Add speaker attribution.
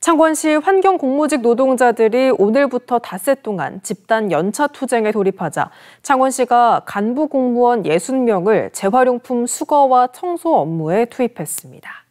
Speaker 1: 창원시 환경공모직 노동자들이 오늘부터 닷새 동안 집단 연차 투쟁에 돌입하자 창원시가 간부 공무원 60명을 재활용품 수거와 청소 업무에 투입했습니다.